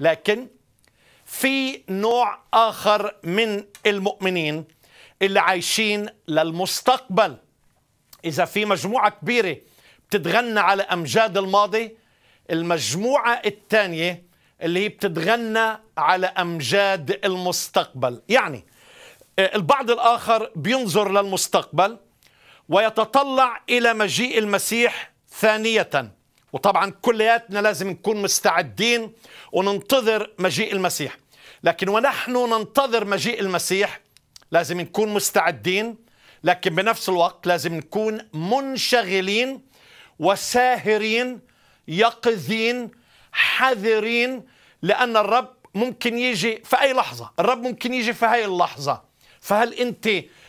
لكن في نوع آخر من المؤمنين اللي عايشين للمستقبل إذا في مجموعة كبيرة بتتغنى على أمجاد الماضي المجموعة الثانية اللي هي بتتغنى على أمجاد المستقبل يعني آه، البعض الآخر بينظر للمستقبل ويتطلع إلى مجيء المسيح ثانيةً وطبعا كلياتنا لازم نكون مستعدين وننتظر مجيء المسيح لكن ونحن ننتظر مجيء المسيح لازم نكون مستعدين لكن بنفس الوقت لازم نكون منشغلين وساهرين يقظين حذرين لأن الرب ممكن يجي في أي لحظة الرب ممكن يجي في هاي اللحظة فهل أنت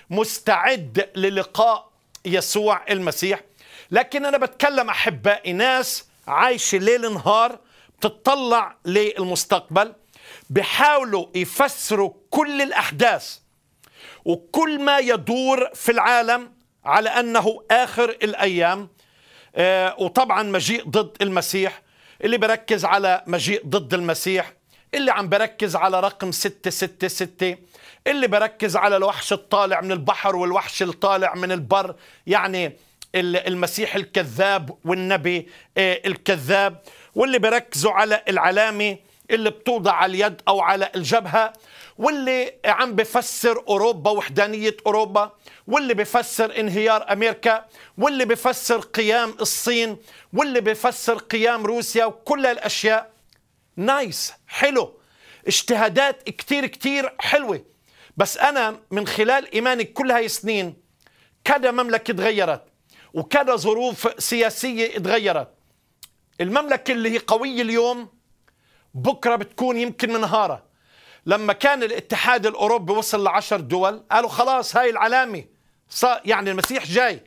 مستعد للقاء يسوع المسيح لكن أنا بتكلم أحبائي ناس عايشة ليل نهار بتطلع للمستقبل بحاولوا يفسروا كل الأحداث وكل ما يدور في العالم على أنه آخر الأيام آه، وطبعا مجيء ضد المسيح اللي بركز على مجيء ضد المسيح اللي عم بركز على رقم 666 اللي بركز على الوحش الطالع من البحر والوحش الطالع من البر يعني المسيح الكذاب والنبي آه، الكذاب واللي بركزوا على العلامه اللي بتوضع على اليد او على الجبهه واللي عم بفسر اوروبا وحدانيه اوروبا واللي بفسر انهيار امريكا واللي بفسر قيام الصين واللي بفسر قيام روسيا وكل الاشياء نايس حلو اجتهادات كتير كتير حلوه بس انا من خلال ايماني كل هاي السنين كذا مملكه تغيرت وكذا ظروف سياسية اتغيرت المملكة اللي هي قوية اليوم بكرة بتكون يمكن منهارة لما كان الاتحاد الأوروبي وصل لعشر دول قالوا خلاص هاي العلامة يعني المسيح جاي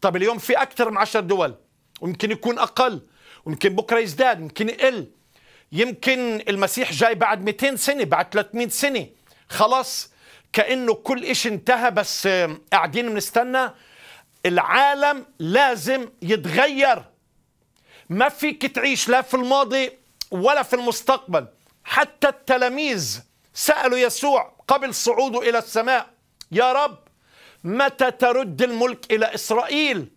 طب اليوم في أكثر من عشر دول ويمكن يكون أقل ويمكن بكرة يزداد يمكن يقل يمكن المسيح جاي بعد 200 سنة بعد 300 سنة خلاص كأنه كل إشي انتهى بس قاعدين بنستنى العالم لازم يتغير ما فيك تعيش لا في الماضي ولا في المستقبل حتى التلاميذ سألوا يسوع قبل صعوده إلى السماء يا رب متى ترد الملك إلى إسرائيل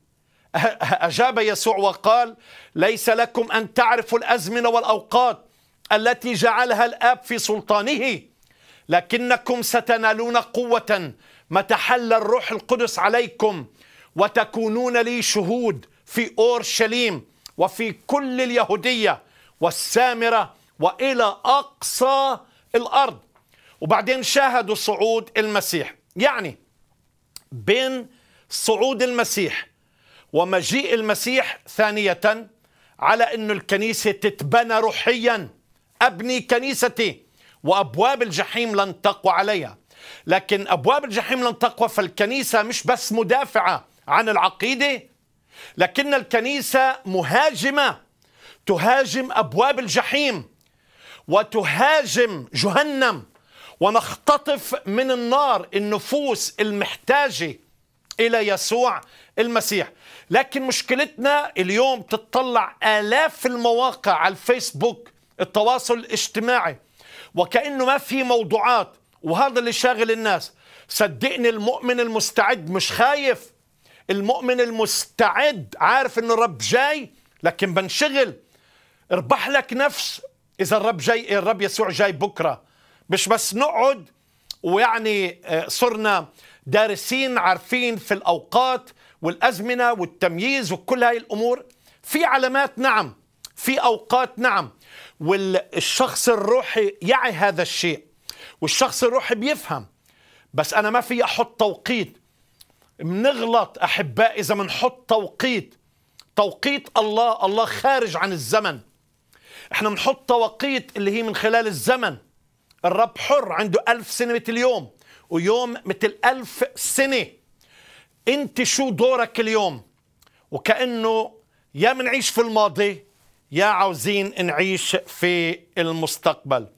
أجاب يسوع وقال ليس لكم أن تعرفوا الأزمنة والأوقات التي جعلها الآب في سلطانه لكنكم ستنالون قوة متى حل الروح القدس عليكم وتكونون لي شهود في اورشليم وفي كل اليهوديه والسامره والى اقصى الارض وبعدين شاهدوا صعود المسيح يعني بين صعود المسيح ومجيء المسيح ثانيه على أن الكنيسة تتبنى روحيا أبني كنيستي وأبواب الجحيم لن تقوى عليها لكن أبواب الجحيم لن تقوى فالكنيسة مش بس مدافعة عن العقيدة لكن الكنيسة مهاجمة تهاجم أبواب الجحيم وتهاجم جهنم ونختطف من النار النفوس المحتاجة إلى يسوع المسيح لكن مشكلتنا اليوم تطلع آلاف المواقع على الفيسبوك التواصل الاجتماعي وكأنه ما في موضوعات وهذا اللي شاغل الناس صدقني المؤمن المستعد مش خايف المؤمن المستعد عارف ان الرب جاي لكن بنشغل اربح لك نفس اذا الرب جاي الرب يسوع جاي بكره مش بس نقعد ويعني آه، صرنا دارسين عارفين في الاوقات والازمنه والتمييز وكل هاي الامور في علامات نعم في اوقات نعم والشخص الروحي يعي هذا الشيء والشخص الروحي بيفهم بس انا ما في احط توقيت بنغلط احباء اذا بنحط توقيت توقيت الله الله خارج عن الزمن احنا بنحط توقيت اللي هي من خلال الزمن الرب حر عنده ألف سنة مثل اليوم ويوم مثل ألف سنة انت شو دورك اليوم وكأنه يا منعيش في الماضي يا عاوزين نعيش في المستقبل